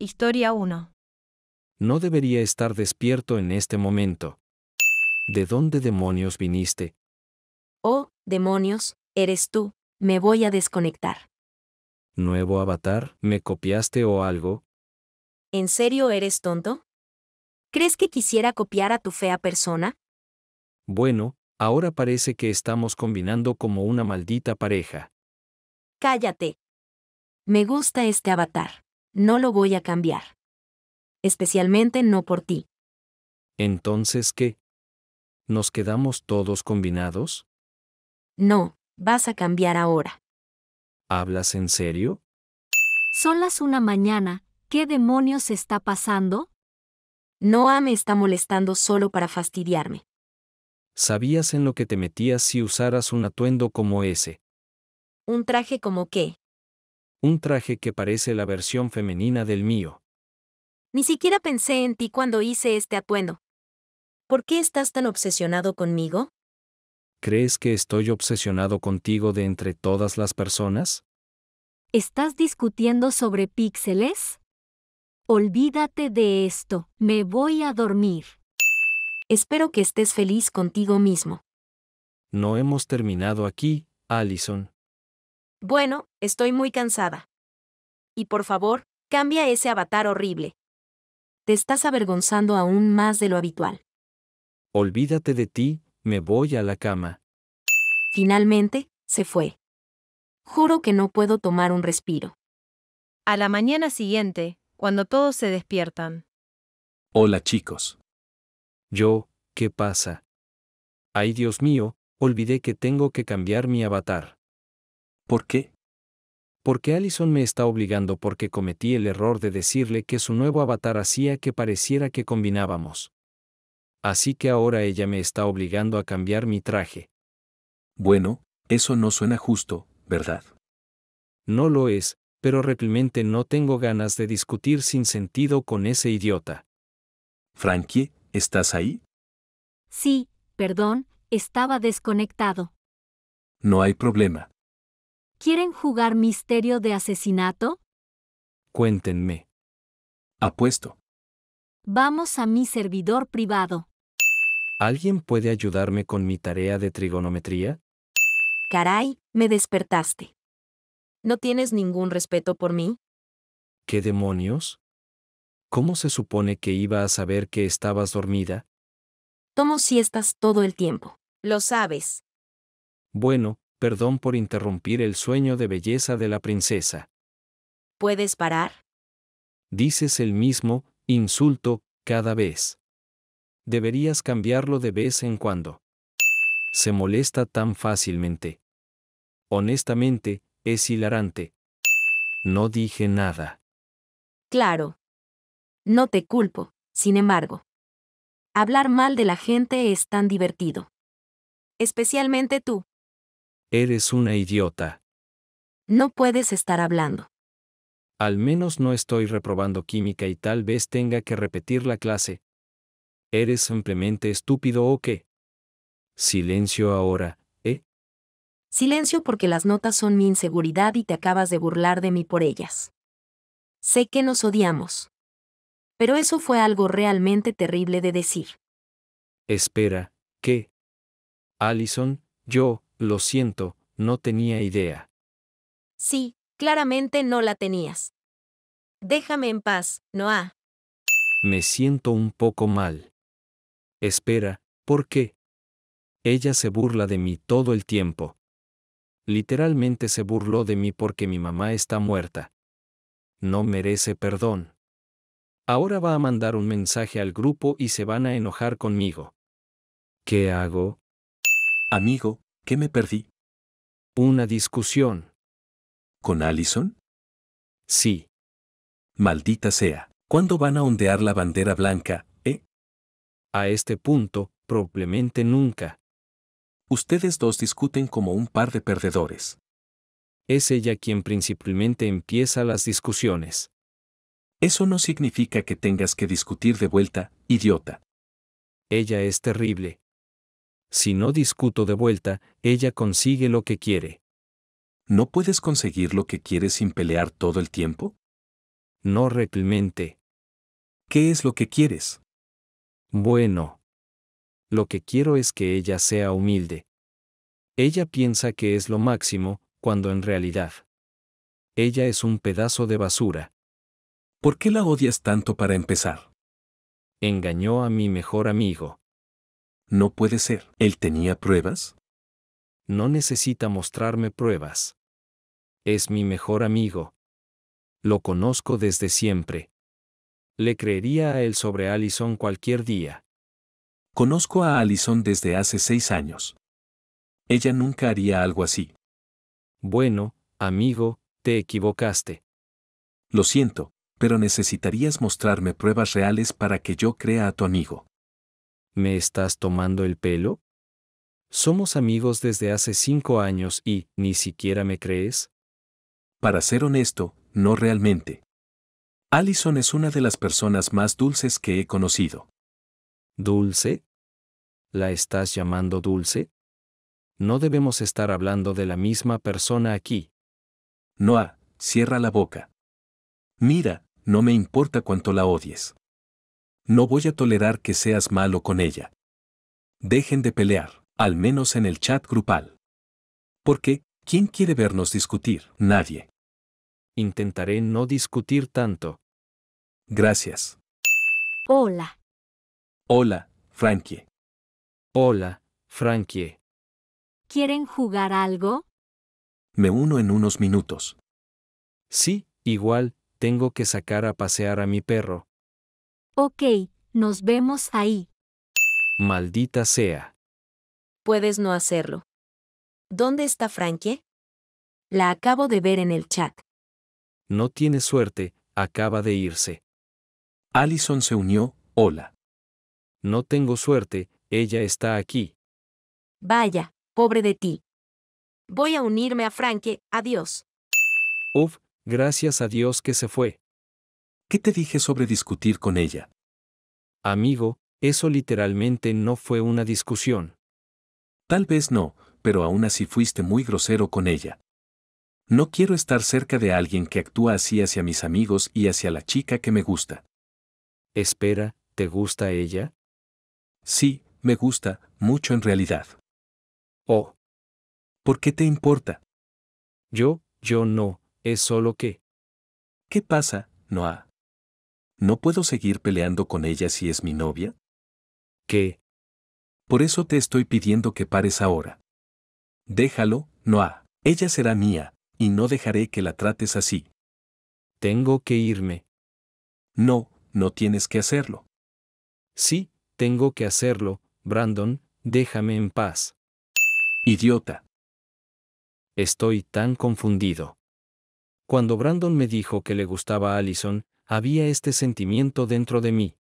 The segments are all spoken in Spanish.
Historia 1. No debería estar despierto en este momento. ¿De dónde demonios viniste? Oh, demonios, eres tú. Me voy a desconectar. ¿Nuevo avatar? ¿Me copiaste o algo? ¿En serio eres tonto? ¿Crees que quisiera copiar a tu fea persona? Bueno, ahora parece que estamos combinando como una maldita pareja. Cállate. Me gusta este avatar. No lo voy a cambiar. Especialmente no por ti. Entonces, ¿qué? ¿Nos quedamos todos combinados? No, vas a cambiar ahora. ¿Hablas en serio? Son las una mañana. ¿Qué demonios está pasando? Noah me está molestando solo para fastidiarme. Sabías en lo que te metías si usaras un atuendo como ese. ¿Un traje como qué? un traje que parece la versión femenina del mío. Ni siquiera pensé en ti cuando hice este atuendo. ¿Por qué estás tan obsesionado conmigo? ¿Crees que estoy obsesionado contigo de entre todas las personas? ¿Estás discutiendo sobre píxeles? Olvídate de esto, me voy a dormir. Espero que estés feliz contigo mismo. No hemos terminado aquí, Allison. Bueno, estoy muy cansada. Y por favor, cambia ese avatar horrible. Te estás avergonzando aún más de lo habitual. Olvídate de ti, me voy a la cama. Finalmente, se fue. Juro que no puedo tomar un respiro. A la mañana siguiente, cuando todos se despiertan. Hola chicos. Yo, ¿qué pasa? Ay Dios mío, olvidé que tengo que cambiar mi avatar. ¿Por qué? Porque Allison me está obligando porque cometí el error de decirle que su nuevo avatar hacía que pareciera que combinábamos. Así que ahora ella me está obligando a cambiar mi traje. Bueno, eso no suena justo, ¿verdad? No lo es, pero realmente no tengo ganas de discutir sin sentido con ese idiota. Frankie, ¿estás ahí? Sí, perdón, estaba desconectado. No hay problema. ¿Quieren jugar misterio de asesinato? Cuéntenme. Apuesto. Vamos a mi servidor privado. ¿Alguien puede ayudarme con mi tarea de trigonometría? Caray, me despertaste. ¿No tienes ningún respeto por mí? ¿Qué demonios? ¿Cómo se supone que iba a saber que estabas dormida? Tomo siestas todo el tiempo. Lo sabes. Bueno, perdón por interrumpir el sueño de belleza de la princesa. ¿Puedes parar? Dices el mismo, insulto, cada vez. Deberías cambiarlo de vez en cuando. Se molesta tan fácilmente. Honestamente, es hilarante. No dije nada. Claro. No te culpo, sin embargo. Hablar mal de la gente es tan divertido. Especialmente tú. Eres una idiota. No puedes estar hablando. Al menos no estoy reprobando química y tal vez tenga que repetir la clase. ¿Eres simplemente estúpido o qué? Silencio ahora, ¿eh? Silencio porque las notas son mi inseguridad y te acabas de burlar de mí por ellas. Sé que nos odiamos. Pero eso fue algo realmente terrible de decir. Espera, ¿qué? Allison, yo, lo siento, no tenía idea. Sí, claramente no la tenías. Déjame en paz, Noah. Me siento un poco mal. Espera, ¿por qué? Ella se burla de mí todo el tiempo. Literalmente se burló de mí porque mi mamá está muerta. No merece perdón. Ahora va a mandar un mensaje al grupo y se van a enojar conmigo. ¿Qué hago? Amigo, ¿Qué me perdí? Una discusión. ¿Con Allison? Sí. Maldita sea, ¿cuándo van a ondear la bandera blanca, eh? A este punto, probablemente nunca. Ustedes dos discuten como un par de perdedores. Es ella quien principalmente empieza las discusiones. Eso no significa que tengas que discutir de vuelta, idiota. Ella es terrible si no discuto de vuelta, ella consigue lo que quiere. ¿No puedes conseguir lo que quieres sin pelear todo el tiempo? No realmente. ¿Qué es lo que quieres? Bueno. Lo que quiero es que ella sea humilde. Ella piensa que es lo máximo, cuando en realidad. Ella es un pedazo de basura. ¿Por qué la odias tanto para empezar? Engañó a mi mejor amigo. No puede ser. ¿Él tenía pruebas? No necesita mostrarme pruebas. Es mi mejor amigo. Lo conozco desde siempre. Le creería a él sobre Allison cualquier día. Conozco a Allison desde hace seis años. Ella nunca haría algo así. Bueno, amigo, te equivocaste. Lo siento, pero necesitarías mostrarme pruebas reales para que yo crea a tu amigo. ¿me estás tomando el pelo? Somos amigos desde hace cinco años y, ¿ni siquiera me crees? Para ser honesto, no realmente. Allison es una de las personas más dulces que he conocido. ¿Dulce? ¿La estás llamando dulce? No debemos estar hablando de la misma persona aquí. Noah, cierra la boca. Mira, no me importa cuánto la odies. No voy a tolerar que seas malo con ella. Dejen de pelear, al menos en el chat grupal. Porque, ¿quién quiere vernos discutir? Nadie. Intentaré no discutir tanto. Gracias. Hola. Hola, Frankie. Hola, Frankie. ¿Quieren jugar algo? Me uno en unos minutos. Sí, igual, tengo que sacar a pasear a mi perro. Ok, nos vemos ahí. Maldita sea. Puedes no hacerlo. ¿Dónde está Frankie? La acabo de ver en el chat. No tiene suerte, acaba de irse. Allison se unió, hola. No tengo suerte, ella está aquí. Vaya, pobre de ti. Voy a unirme a Frankie, adiós. Uf, gracias a Dios que se fue. ¿Qué te dije sobre discutir con ella? Amigo, eso literalmente no fue una discusión. Tal vez no, pero aún así fuiste muy grosero con ella. No quiero estar cerca de alguien que actúa así hacia mis amigos y hacia la chica que me gusta. Espera, ¿te gusta ella? Sí, me gusta, mucho en realidad. Oh. ¿Por qué te importa? Yo, yo no, es solo que. ¿Qué pasa, Noah? ¿No puedo seguir peleando con ella si es mi novia? ¿Qué? Por eso te estoy pidiendo que pares ahora. Déjalo, Noah. Ella será mía, y no dejaré que la trates así. Tengo que irme. No, no tienes que hacerlo. Sí, tengo que hacerlo, Brandon, déjame en paz. Idiota. Estoy tan confundido. Cuando Brandon me dijo que le gustaba Allison, había este sentimiento dentro de mí.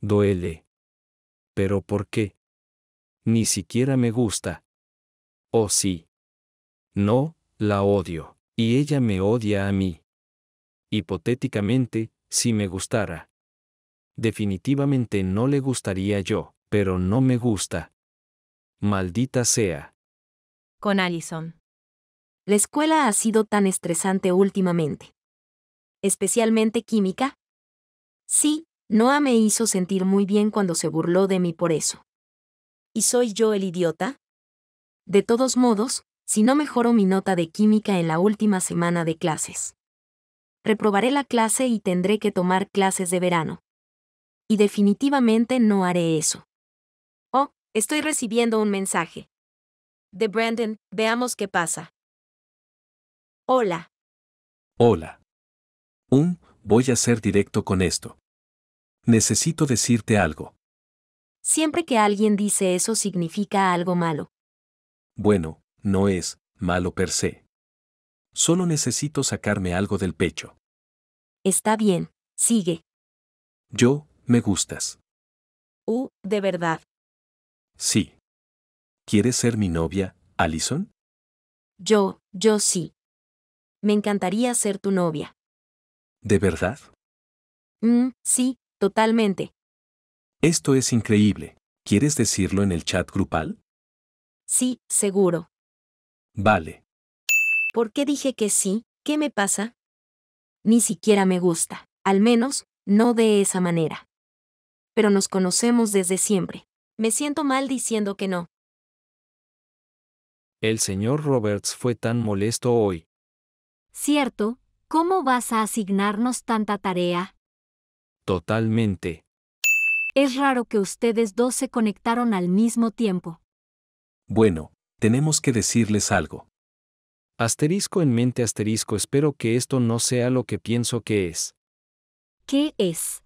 Duele. ¿Pero por qué? Ni siquiera me gusta. Oh sí. No, la odio, y ella me odia a mí. Hipotéticamente, si me gustara. Definitivamente no le gustaría yo, pero no me gusta. Maldita sea. Con Allison. La escuela ha sido tan estresante últimamente especialmente química? Sí, Noah me hizo sentir muy bien cuando se burló de mí por eso. ¿Y soy yo el idiota? De todos modos, si no mejoro mi nota de química en la última semana de clases. Reprobaré la clase y tendré que tomar clases de verano. Y definitivamente no haré eso. Oh, estoy recibiendo un mensaje. De Brandon, veamos qué pasa. Hola. Hola. Un, voy a ser directo con esto. Necesito decirte algo. Siempre que alguien dice eso significa algo malo. Bueno, no es malo per se. Solo necesito sacarme algo del pecho. Está bien, sigue. Yo, me gustas. Uh, de verdad. Sí. ¿Quieres ser mi novia, Allison? Yo, yo sí. Me encantaría ser tu novia. ¿De verdad? Mm, sí, totalmente. Esto es increíble. ¿Quieres decirlo en el chat grupal? Sí, seguro. Vale. ¿Por qué dije que sí? ¿Qué me pasa? Ni siquiera me gusta. Al menos, no de esa manera. Pero nos conocemos desde siempre. Me siento mal diciendo que no. El señor Roberts fue tan molesto hoy. Cierto, ¿Cómo vas a asignarnos tanta tarea? Totalmente. Es raro que ustedes dos se conectaron al mismo tiempo. Bueno, tenemos que decirles algo. Asterisco en mente asterisco espero que esto no sea lo que pienso que es. ¿Qué es?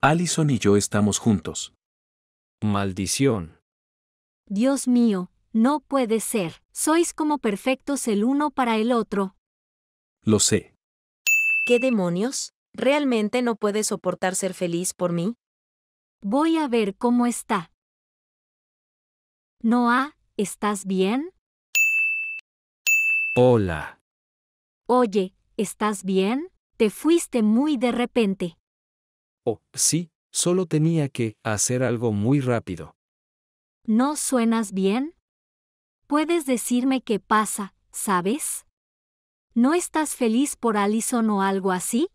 Allison y yo estamos juntos. Maldición. Dios mío, no puede ser. Sois como perfectos el uno para el otro. Lo sé. ¿Qué demonios? ¿Realmente no puede soportar ser feliz por mí? Voy a ver cómo está. Noah, ¿estás bien? Hola. Oye, ¿estás bien? Te fuiste muy de repente. Oh, sí, solo tenía que hacer algo muy rápido. ¿No suenas bien? ¿Puedes decirme qué pasa, sabes? ¿No estás feliz por Alison o algo así?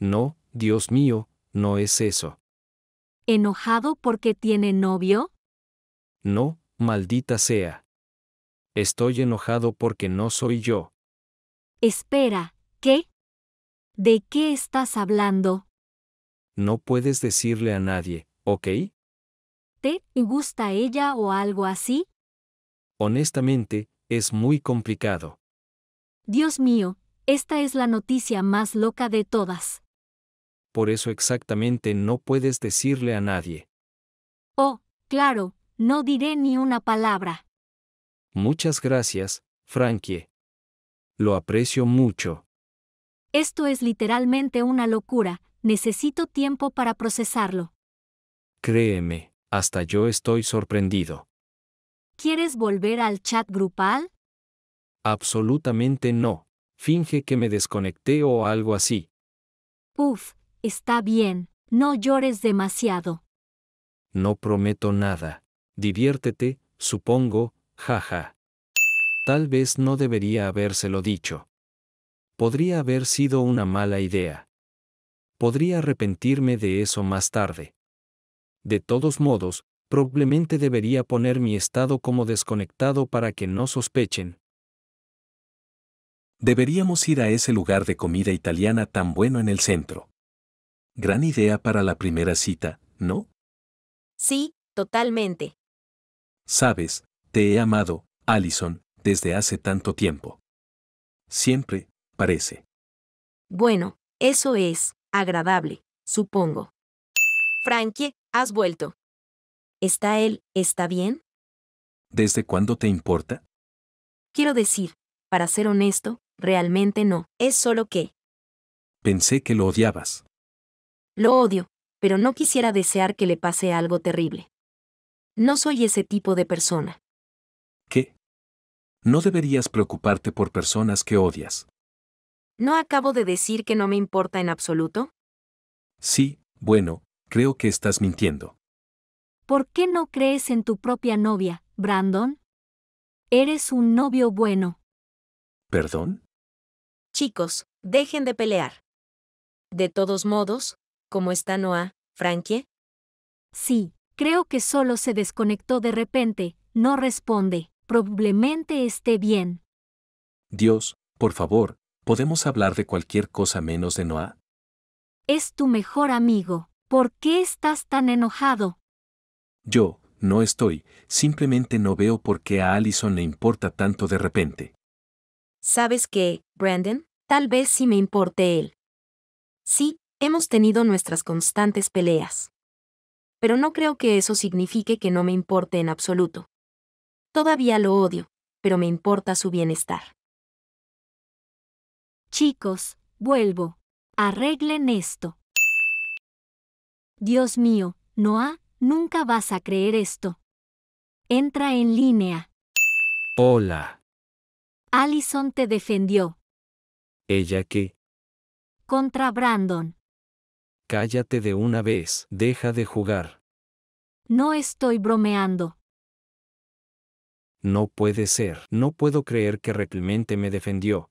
No, Dios mío, no es eso. ¿Enojado porque tiene novio? No, maldita sea. Estoy enojado porque no soy yo. Espera, ¿qué? ¿De qué estás hablando? No puedes decirle a nadie, ¿ok? ¿Te gusta ella o algo así? Honestamente, es muy complicado. Dios mío, esta es la noticia más loca de todas. Por eso exactamente no puedes decirle a nadie. Oh, claro, no diré ni una palabra. Muchas gracias, Frankie. Lo aprecio mucho. Esto es literalmente una locura, necesito tiempo para procesarlo. Créeme, hasta yo estoy sorprendido. ¿Quieres volver al chat grupal? Absolutamente no. Finge que me desconecté o algo así. Uf, está bien, no llores demasiado. No prometo nada. Diviértete, supongo, jaja. Tal vez no debería habérselo dicho. Podría haber sido una mala idea. Podría arrepentirme de eso más tarde. De todos modos, probablemente debería poner mi estado como desconectado para que no sospechen, Deberíamos ir a ese lugar de comida italiana tan bueno en el centro. Gran idea para la primera cita, ¿no? Sí, totalmente. Sabes, te he amado, Allison, desde hace tanto tiempo. Siempre, parece. Bueno, eso es, agradable, supongo. Frankie, has vuelto. ¿Está él, está bien? ¿Desde cuándo te importa? Quiero decir, para ser honesto, realmente no, es solo que... Pensé que lo odiabas. Lo odio, pero no quisiera desear que le pase algo terrible. No soy ese tipo de persona. ¿Qué? No deberías preocuparte por personas que odias. ¿No acabo de decir que no me importa en absoluto? Sí, bueno, creo que estás mintiendo. ¿Por qué no crees en tu propia novia, Brandon? Eres un novio bueno. ¿Perdón? Chicos, dejen de pelear. De todos modos, ¿cómo está Noah, Frankie? Sí, creo que solo se desconectó de repente, no responde, probablemente esté bien. Dios, por favor, ¿podemos hablar de cualquier cosa menos de Noah? Es tu mejor amigo, ¿por qué estás tan enojado? Yo, no estoy, simplemente no veo por qué a Allison le importa tanto de repente. ¿Sabes qué, Brandon? Tal vez sí me importe él. Sí, hemos tenido nuestras constantes peleas. Pero no creo que eso signifique que no me importe en absoluto. Todavía lo odio, pero me importa su bienestar. Chicos, vuelvo. Arreglen esto. Dios mío, Noah, nunca vas a creer esto. Entra en línea. Hola. Allison te defendió. Ella qué? Contra Brandon. Cállate de una vez, deja de jugar. No estoy bromeando. No puede ser, no puedo creer que reclamente me defendió.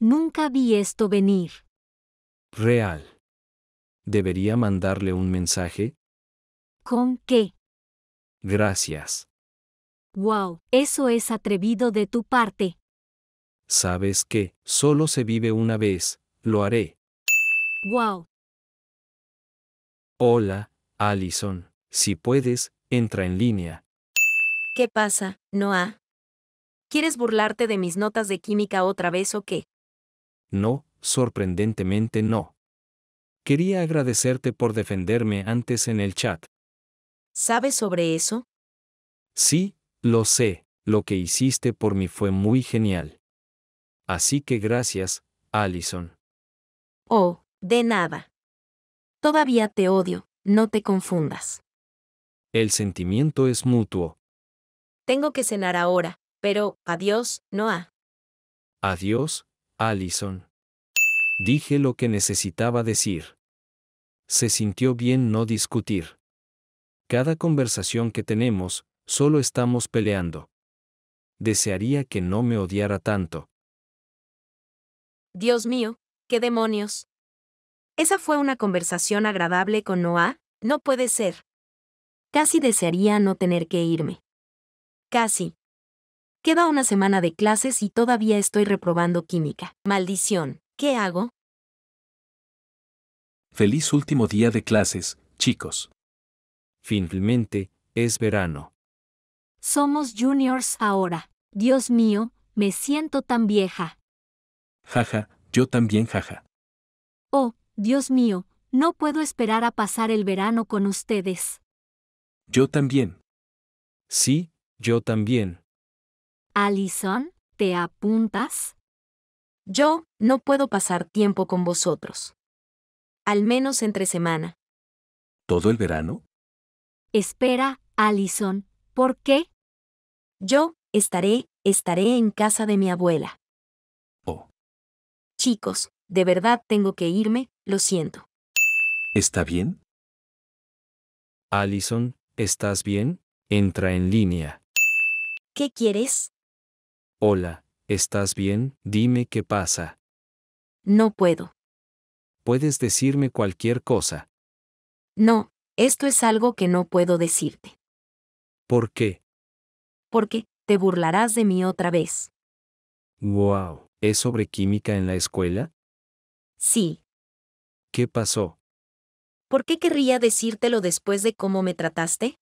Nunca vi esto venir. Real. ¿Debería mandarle un mensaje? ¿Con qué? Gracias. Wow, eso es atrevido de tu parte sabes que solo se vive una vez, lo haré. Wow. Hola, Allison. Si puedes, entra en línea. ¿Qué pasa, Noah? ¿Quieres burlarte de mis notas de química otra vez o qué? No, sorprendentemente no. Quería agradecerte por defenderme antes en el chat. ¿Sabes sobre eso? Sí, lo sé, lo que hiciste por mí fue muy genial. Así que gracias, Allison. Oh, de nada. Todavía te odio, no te confundas. El sentimiento es mutuo. Tengo que cenar ahora, pero adiós, Noah. Adiós, Allison. Dije lo que necesitaba decir. Se sintió bien no discutir. Cada conversación que tenemos, solo estamos peleando. Desearía que no me odiara tanto. Dios mío, qué demonios. Esa fue una conversación agradable con Noah, no puede ser. Casi desearía no tener que irme. Casi. Queda una semana de clases y todavía estoy reprobando química. Maldición, ¿qué hago? Feliz último día de clases, chicos. Finalmente, es verano. Somos juniors ahora. Dios mío, me siento tan vieja jaja, yo también, jaja. Oh, Dios mío, no puedo esperar a pasar el verano con ustedes. Yo también. Sí, yo también. Alison, ¿te apuntas? Yo no puedo pasar tiempo con vosotros. Al menos entre semana. ¿Todo el verano? Espera, Alison, ¿por qué? Yo estaré, estaré en casa de mi abuela. Chicos, de verdad tengo que irme, lo siento. ¿Está bien? Allison, ¿estás bien? Entra en línea. ¿Qué quieres? Hola, ¿estás bien? Dime qué pasa. No puedo. Puedes decirme cualquier cosa. No, esto es algo que no puedo decirte. ¿Por qué? Porque te burlarás de mí otra vez. Wow. ¿Es sobre química en la escuela? Sí. ¿Qué pasó? ¿Por qué querría decírtelo después de cómo me trataste?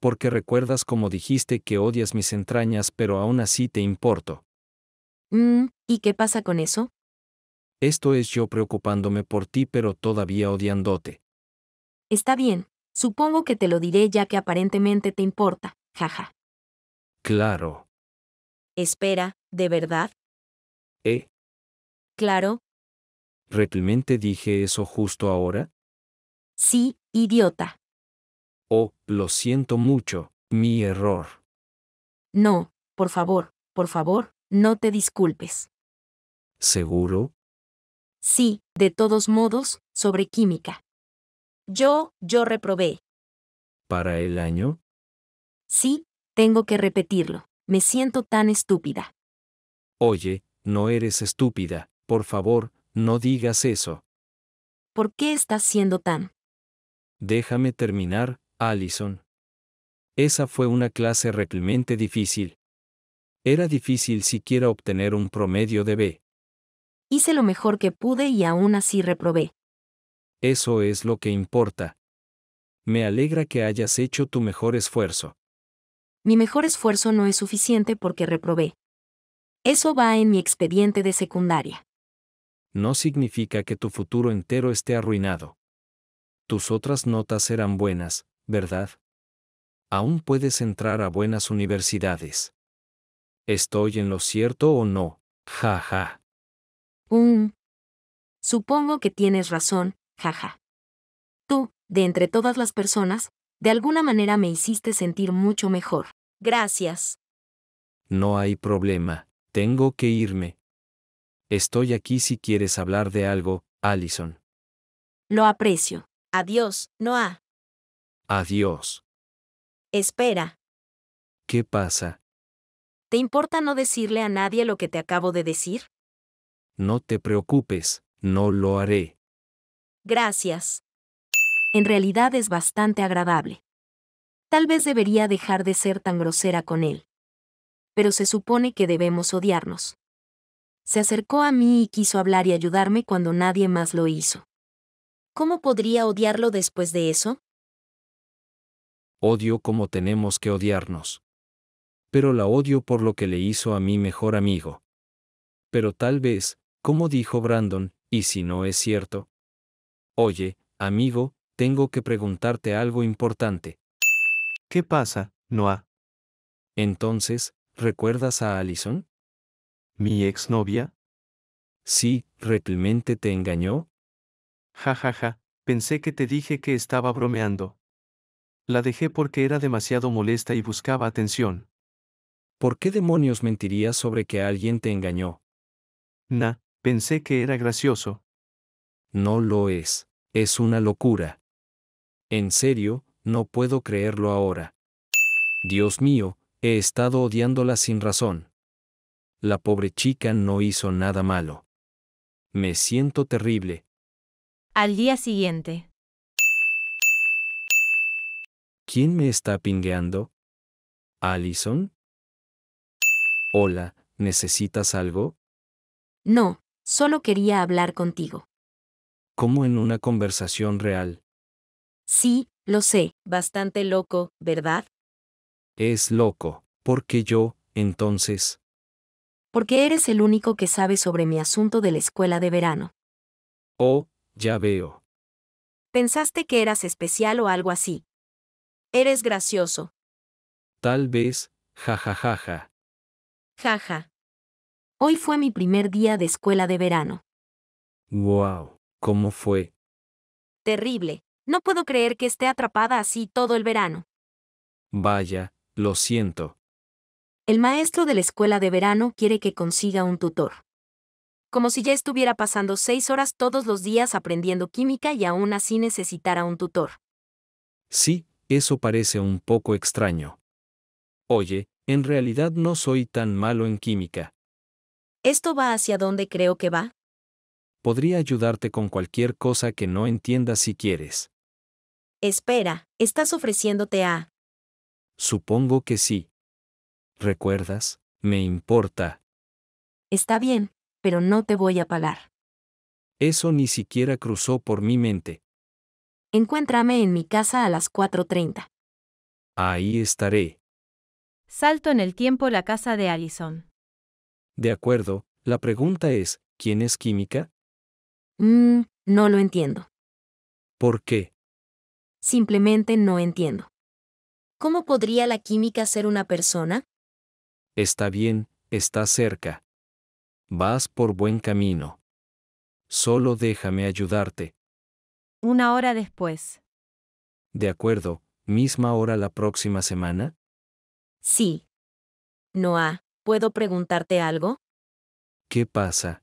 Porque recuerdas como dijiste que odias mis entrañas pero aún así te importo. Mm, ¿y qué pasa con eso? Esto es yo preocupándome por ti pero todavía odiándote. Está bien, supongo que te lo diré ya que aparentemente te importa, jaja. Claro. Espera, ¿de verdad? ¿eh? Claro. ¿Realmente dije eso justo ahora? Sí, idiota. Oh, lo siento mucho, mi error. No, por favor, por favor, no te disculpes. ¿Seguro? Sí, de todos modos, sobre química. Yo, yo reprobé. ¿Para el año? Sí, tengo que repetirlo. Me siento tan estúpida. Oye, no eres estúpida, por favor, no digas eso. ¿Por qué estás siendo tan? Déjame terminar, Allison. Esa fue una clase realmente difícil. Era difícil siquiera obtener un promedio de B. Hice lo mejor que pude y aún así reprobé. Eso es lo que importa. Me alegra que hayas hecho tu mejor esfuerzo. Mi mejor esfuerzo no es suficiente porque reprobé. Eso va en mi expediente de secundaria. No significa que tu futuro entero esté arruinado. Tus otras notas serán buenas, ¿verdad? Aún puedes entrar a buenas universidades. ¿Estoy en lo cierto o no? Ja ja. Um. Supongo que tienes razón, jaja. Ja. Tú, de entre todas las personas, de alguna manera me hiciste sentir mucho mejor. Gracias. No hay problema, tengo que irme. Estoy aquí si quieres hablar de algo, Allison. Lo aprecio. Adiós, Noah. Adiós. Espera. ¿Qué pasa? ¿Te importa no decirle a nadie lo que te acabo de decir? No te preocupes, no lo haré. Gracias. En realidad es bastante agradable. Tal vez debería dejar de ser tan grosera con él pero se supone que debemos odiarnos. Se acercó a mí y quiso hablar y ayudarme cuando nadie más lo hizo. ¿Cómo podría odiarlo después de eso? Odio como tenemos que odiarnos. Pero la odio por lo que le hizo a mi mejor amigo. Pero tal vez, como dijo Brandon, y si no es cierto. Oye, amigo, tengo que preguntarte algo importante. ¿Qué pasa, Noah? Entonces, ¿Recuerdas a Allison? ¿Mi exnovia? Sí, ¿realmente te engañó? Ja ja ja, pensé que te dije que estaba bromeando. La dejé porque era demasiado molesta y buscaba atención. ¿Por qué demonios mentirías sobre que alguien te engañó? Na, pensé que era gracioso. No lo es, es una locura. En serio, no puedo creerlo ahora. Dios mío, He estado odiándola sin razón. La pobre chica no hizo nada malo. Me siento terrible. Al día siguiente. ¿Quién me está pingueando? ¿Allison? Hola, ¿necesitas algo? No, solo quería hablar contigo. Como en una conversación real. Sí, lo sé, bastante loco, ¿verdad? es loco, porque yo, entonces... Porque eres el único que sabe sobre mi asunto de la escuela de verano. Oh, ya veo. Pensaste que eras especial o algo así. Eres gracioso. Tal vez, jajajaja. Jaja. Ja, ja. Hoy fue mi primer día de escuela de verano. Wow, ¿cómo fue? Terrible. No puedo creer que esté atrapada así todo el verano. Vaya, lo siento. El maestro de la escuela de verano quiere que consiga un tutor. Como si ya estuviera pasando seis horas todos los días aprendiendo química y aún así necesitara un tutor. Sí, eso parece un poco extraño. Oye, en realidad no soy tan malo en química. ¿Esto va hacia dónde creo que va? Podría ayudarte con cualquier cosa que no entiendas si quieres. Espera, estás ofreciéndote a Supongo que sí. ¿Recuerdas? Me importa. Está bien, pero no te voy a pagar. Eso ni siquiera cruzó por mi mente. Encuéntrame en mi casa a las 4.30. Ahí estaré. Salto en el tiempo la casa de Allison. De acuerdo, la pregunta es, ¿quién es química? Mm, no lo entiendo. ¿Por qué? Simplemente no entiendo. ¿Cómo podría la química ser una persona? Está bien, está cerca. Vas por buen camino. Solo déjame ayudarte. Una hora después. De acuerdo, misma hora la próxima semana? Sí. Noah, ¿puedo preguntarte algo? ¿Qué pasa?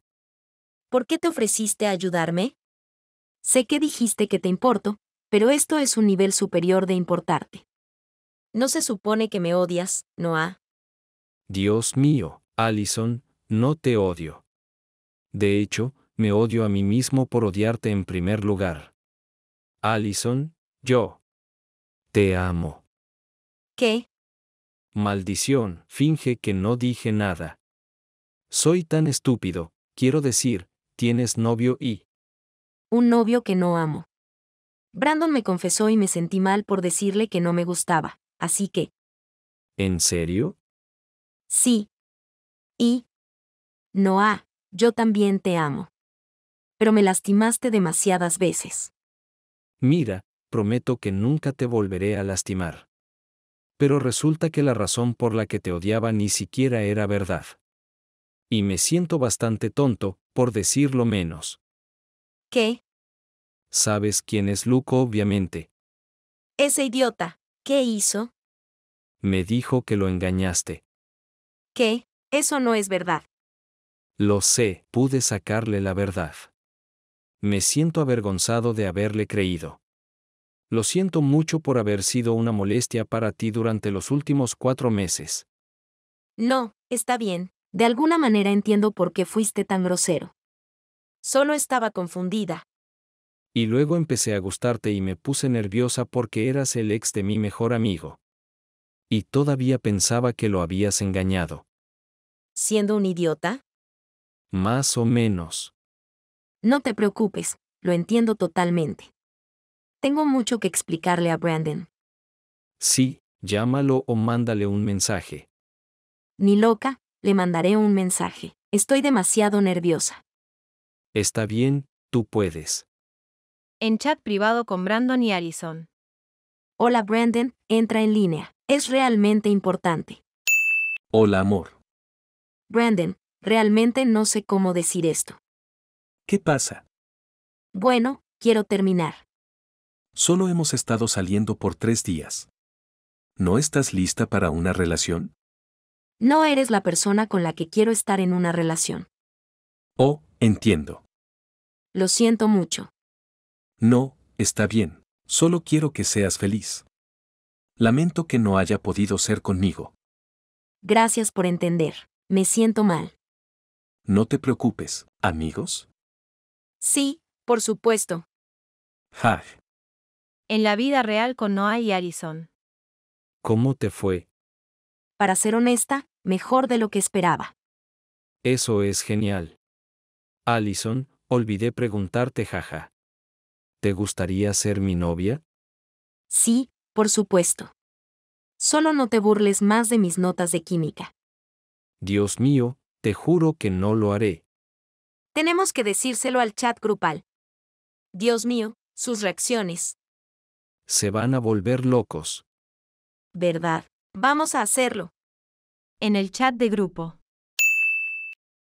¿Por qué te ofreciste a ayudarme? Sé que dijiste que te importo, pero esto es un nivel superior de importarte. No se supone que me odias, Noah. Dios mío, Allison, no te odio. De hecho, me odio a mí mismo por odiarte en primer lugar. Allison, yo. Te amo. ¿Qué? Maldición, finge que no dije nada. Soy tan estúpido, quiero decir, tienes novio y... Un novio que no amo. Brandon me confesó y me sentí mal por decirle que no me gustaba así que... ¿En serio? Sí. Y... Noah, yo también te amo. Pero me lastimaste demasiadas veces. Mira, prometo que nunca te volveré a lastimar. Pero resulta que la razón por la que te odiaba ni siquiera era verdad. Y me siento bastante tonto, por decirlo menos. ¿Qué? Sabes quién es Luco, obviamente. Ese idiota. ¿Qué hizo? Me dijo que lo engañaste. ¿Qué? Eso no es verdad. Lo sé, pude sacarle la verdad. Me siento avergonzado de haberle creído. Lo siento mucho por haber sido una molestia para ti durante los últimos cuatro meses. No, está bien. De alguna manera entiendo por qué fuiste tan grosero. Solo estaba confundida, y luego empecé a gustarte y me puse nerviosa porque eras el ex de mi mejor amigo. Y todavía pensaba que lo habías engañado. ¿Siendo un idiota? Más o menos. No te preocupes, lo entiendo totalmente. Tengo mucho que explicarle a Brandon. Sí, llámalo o mándale un mensaje. Ni loca, le mandaré un mensaje. Estoy demasiado nerviosa. Está bien, tú puedes en chat privado con Brandon y Allison. Hola Brandon, entra en línea. Es realmente importante. Hola amor. Brandon, realmente no sé cómo decir esto. ¿Qué pasa? Bueno, quiero terminar. Solo hemos estado saliendo por tres días. ¿No estás lista para una relación? No eres la persona con la que quiero estar en una relación. Oh, entiendo. Lo siento mucho. No, está bien, solo quiero que seas feliz. Lamento que no haya podido ser conmigo. Gracias por entender, me siento mal. No te preocupes, amigos. Sí, por supuesto. Ja. En la vida real con Noah y Allison. ¿Cómo te fue? Para ser honesta, mejor de lo que esperaba. Eso es genial. Allison, olvidé preguntarte, jaja. ¿Te gustaría ser mi novia? Sí, por supuesto. Solo no te burles más de mis notas de química. Dios mío, te juro que no lo haré. Tenemos que decírselo al chat grupal. Dios mío, sus reacciones. Se van a volver locos. ¿Verdad? Vamos a hacerlo. En el chat de grupo.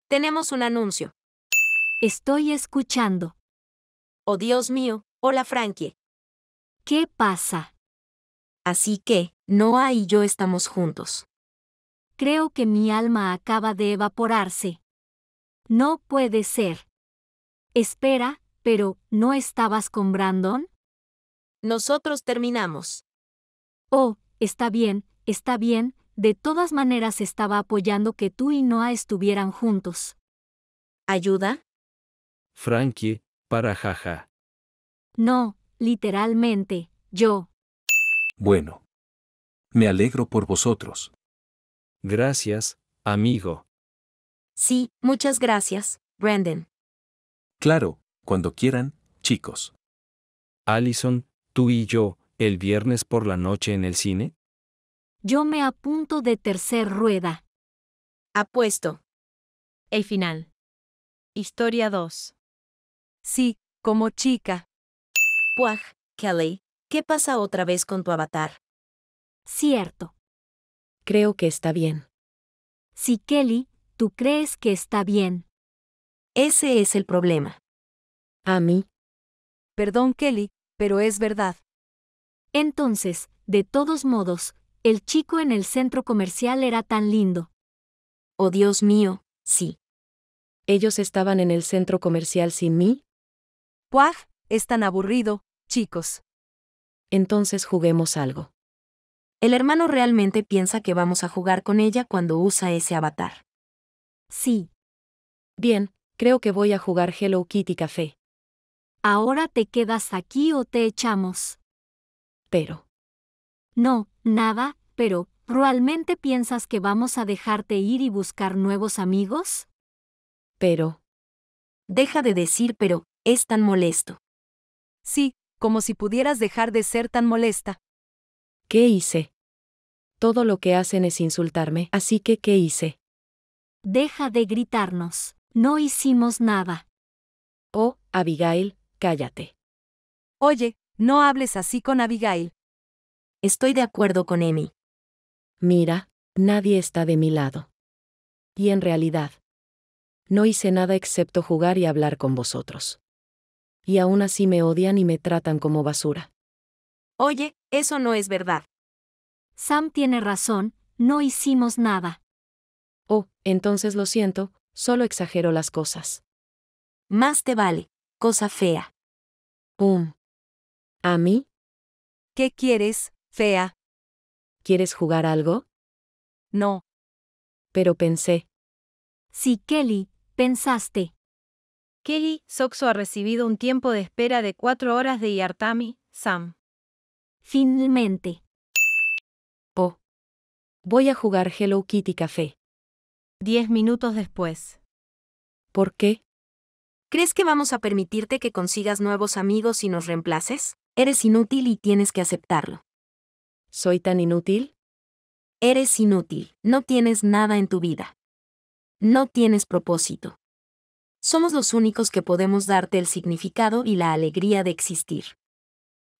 Tenemos un anuncio. Estoy escuchando. Oh Dios mío, hola Frankie. ¿Qué pasa? Así que, Noah y yo estamos juntos. Creo que mi alma acaba de evaporarse. No puede ser. Espera, pero ¿no estabas con Brandon? Nosotros terminamos. Oh, está bien, está bien, de todas maneras estaba apoyando que tú y Noah estuvieran juntos. ¿Ayuda? Frankie, para jaja. No, literalmente, yo. Bueno. Me alegro por vosotros. Gracias, amigo. Sí, muchas gracias, Brandon. Claro, cuando quieran, chicos. Allison, tú y yo, el viernes por la noche en el cine? Yo me apunto de tercer rueda. Apuesto. El final. Historia 2. Sí, como chica. Puaj, Kelly, ¿qué pasa otra vez con tu avatar? Cierto. Creo que está bien. Sí, Kelly, tú crees que está bien. Ese es el problema. A mí. Perdón, Kelly, pero es verdad. Entonces, de todos modos, el chico en el centro comercial era tan lindo. Oh Dios mío, sí. Ellos estaban en el centro comercial sin mí, es tan aburrido, chicos. Entonces juguemos algo. El hermano realmente piensa que vamos a jugar con ella cuando usa ese avatar. Sí. Bien, creo que voy a jugar Hello Kitty Café. ¿Ahora te quedas aquí o te echamos? Pero. No, nada, pero, ¿realmente piensas que vamos a dejarte ir y buscar nuevos amigos? Pero. Deja de decir pero, es tan molesto. Sí, como si pudieras dejar de ser tan molesta. ¿Qué hice? Todo lo que hacen es insultarme, así que ¿qué hice? Deja de gritarnos. No hicimos nada. Oh, Abigail, cállate. Oye, no hables así con Abigail. Estoy de acuerdo con Emi. Mira, nadie está de mi lado. Y en realidad, no hice nada excepto jugar y hablar con vosotros y aún así me odian y me tratan como basura. Oye, eso no es verdad. Sam tiene razón, no hicimos nada. Oh, entonces lo siento, solo exagero las cosas. Más te vale, cosa fea. Pum. ¿A mí? ¿Qué quieres, fea? ¿Quieres jugar algo? No. Pero pensé. Sí, Kelly, pensaste. Kelly Soxo ha recibido un tiempo de espera de cuatro horas de Yartami, Sam. Finalmente. Po. Voy a jugar Hello Kitty Café. Diez minutos después. ¿Por qué? ¿Crees que vamos a permitirte que consigas nuevos amigos y nos reemplaces? Eres inútil y tienes que aceptarlo. ¿Soy tan inútil? Eres inútil, no tienes nada en tu vida. No tienes propósito somos los únicos que podemos darte el significado y la alegría de existir.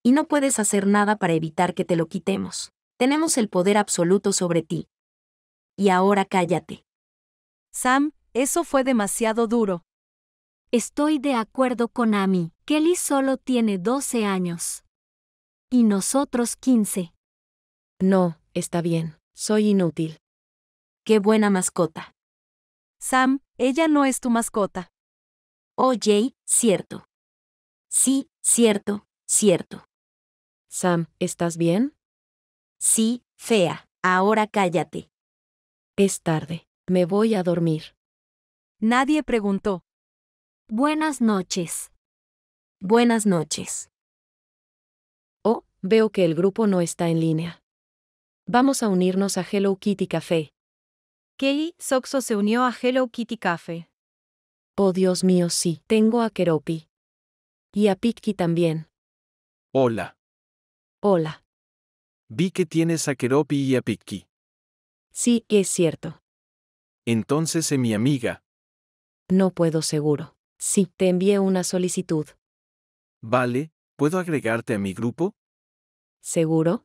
Y no puedes hacer nada para evitar que te lo quitemos. Tenemos el poder absoluto sobre ti. Y ahora cállate. Sam, eso fue demasiado duro. Estoy de acuerdo con Amy. Kelly solo tiene 12 años. Y nosotros 15. No, está bien. Soy inútil. Qué buena mascota. Sam, ella no es tu mascota. Oye, cierto. Sí, cierto, cierto. Sam, ¿estás bien? Sí, fea. Ahora cállate. Es tarde. Me voy a dormir. Nadie preguntó. Buenas noches. Buenas noches. Oh, veo que el grupo no está en línea. Vamos a unirnos a Hello Kitty Café. Kelly Soxo se unió a Hello Kitty Café. Oh Dios mío, sí, tengo a Keropi. Y a Pitki también. Hola. Hola. Vi que tienes a Keropi y a Pitki. Sí, es cierto. Entonces, ¿eh, mi amiga. No puedo seguro. Sí, te envié una solicitud. Vale, ¿puedo agregarte a mi grupo? ¿Seguro?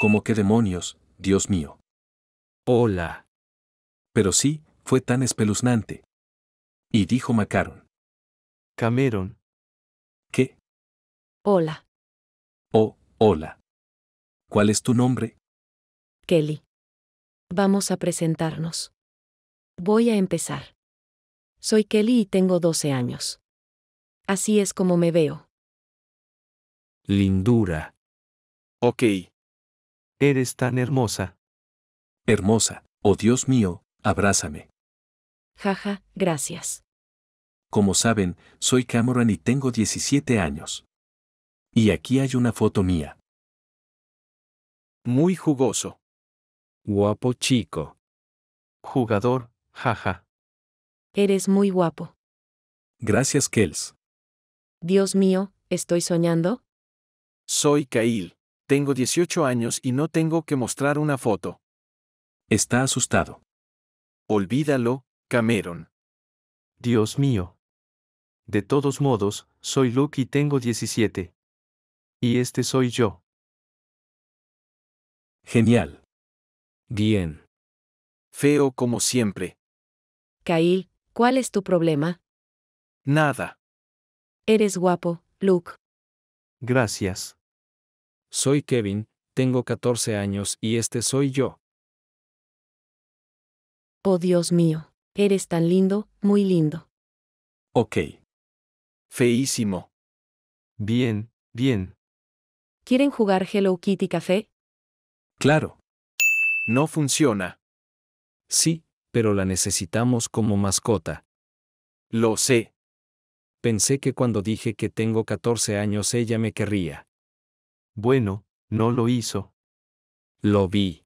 ¿Cómo que demonios, Dios mío. Hola. Pero sí, fue tan espeluznante. Y dijo Macaron. Cameron. ¿Qué? Hola. Oh, hola. ¿Cuál es tu nombre? Kelly. Vamos a presentarnos. Voy a empezar. Soy Kelly y tengo 12 años. Así es como me veo. Lindura. Ok. Eres tan hermosa. Hermosa, oh Dios mío, abrázame. Jaja, gracias. Como saben, soy Cameron y tengo 17 años. Y aquí hay una foto mía. Muy jugoso. Guapo chico. Jugador, jaja. Eres muy guapo. Gracias, Kels. Dios mío, ¿estoy soñando? Soy Kail. Tengo 18 años y no tengo que mostrar una foto. Está asustado. Olvídalo, Cameron. Dios mío. De todos modos, soy Luke y tengo 17. Y este soy yo. Genial. Bien. Feo como siempre. Kyle, ¿cuál es tu problema? Nada. Eres guapo, Luke. Gracias. Soy Kevin, tengo 14 años y este soy yo. Oh Dios mío. Eres tan lindo, muy lindo. Ok. Feísimo. Bien, bien. ¿Quieren jugar Hello Kitty Café? Claro. No funciona. Sí, pero la necesitamos como mascota. Lo sé. Pensé que cuando dije que tengo 14 años ella me querría. Bueno, no lo hizo. Lo vi.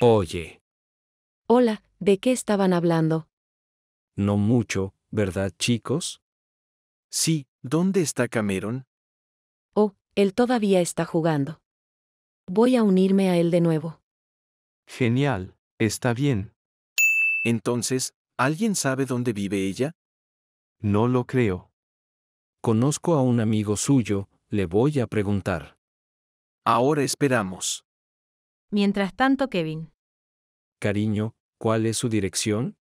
Oye. Hola, ¿De qué estaban hablando? No mucho, ¿verdad chicos? Sí, ¿dónde está Cameron? Oh, él todavía está jugando. Voy a unirme a él de nuevo. Genial, está bien. Entonces, ¿alguien sabe dónde vive ella? No lo creo. Conozco a un amigo suyo, le voy a preguntar. Ahora esperamos. Mientras tanto, Kevin. Cariño, ¿Cuál es su dirección?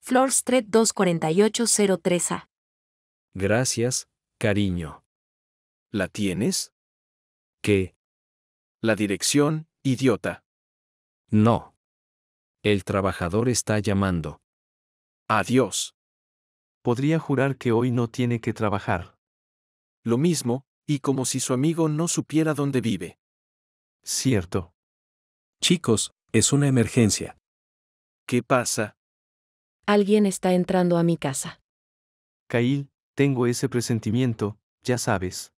Flor Street 24803A. Gracias, cariño. ¿La tienes? ¿Qué? La dirección, idiota. No. El trabajador está llamando. Adiós. Podría jurar que hoy no tiene que trabajar. Lo mismo, y como si su amigo no supiera dónde vive. Cierto. Chicos, es una emergencia. ¿Qué pasa? Alguien está entrando a mi casa. Cail, tengo ese presentimiento, ya sabes.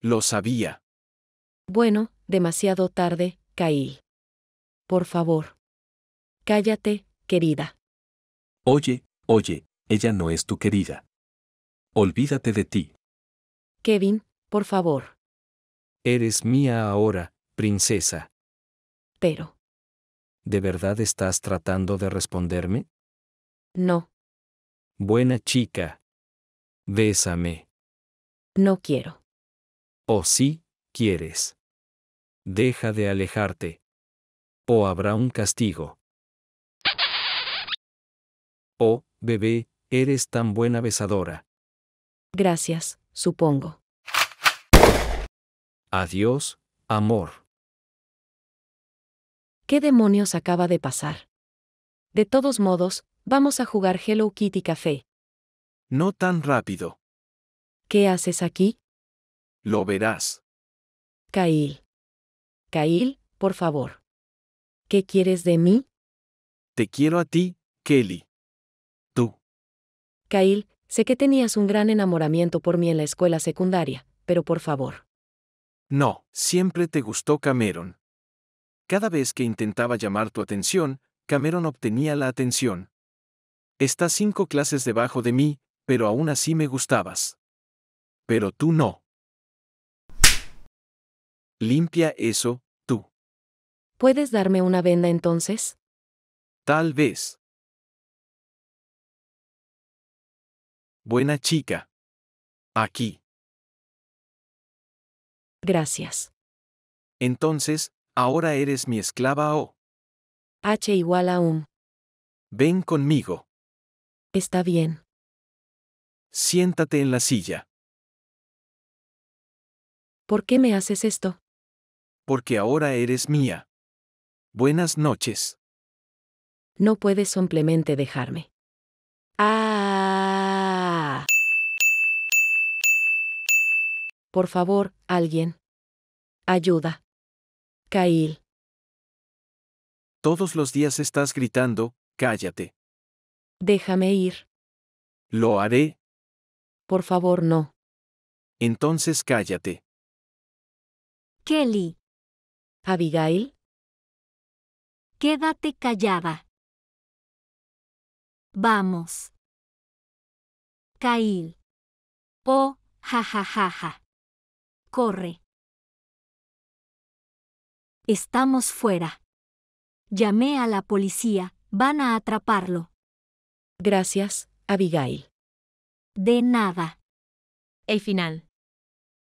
Lo sabía. Bueno, demasiado tarde, Cail. Por favor. Cállate, querida. Oye, oye, ella no es tu querida. Olvídate de ti. Kevin, por favor. Eres mía ahora, princesa. Pero. ¿De verdad estás tratando de responderme? No. Buena chica. Bésame. No quiero. O sí, quieres. Deja de alejarte. O habrá un castigo. Oh, bebé, eres tan buena besadora. Gracias, supongo. Adiós, amor. ¿Qué demonios acaba de pasar? De todos modos, vamos a jugar Hello Kitty Café. No tan rápido. ¿Qué haces aquí? Lo verás. Kail. Kail, por favor. ¿Qué quieres de mí? Te quiero a ti, Kelly. Tú. Kail, sé que tenías un gran enamoramiento por mí en la escuela secundaria, pero por favor. No, siempre te gustó Cameron. Cada vez que intentaba llamar tu atención, Cameron obtenía la atención. Estás cinco clases debajo de mí, pero aún así me gustabas. Pero tú no. Limpia eso, tú. ¿Puedes darme una venda entonces? Tal vez. Buena chica. Aquí. Gracias. Entonces, Ahora eres mi esclava o. Oh. H igual a un. Ven conmigo. Está bien. Siéntate en la silla. ¿Por qué me haces esto? Porque ahora eres mía. Buenas noches. No puedes simplemente dejarme. Ah. Por favor, alguien. Ayuda. Kail. Todos los días estás gritando, cállate. Déjame ir. Lo haré. Por favor, no. Entonces cállate. Kelly. Abigail. Quédate callada. Vamos. Kail. Oh, jajaja. Ja, ja, ja. Corre. Estamos fuera. Llamé a la policía, van a atraparlo. Gracias, Abigail. De nada. El final.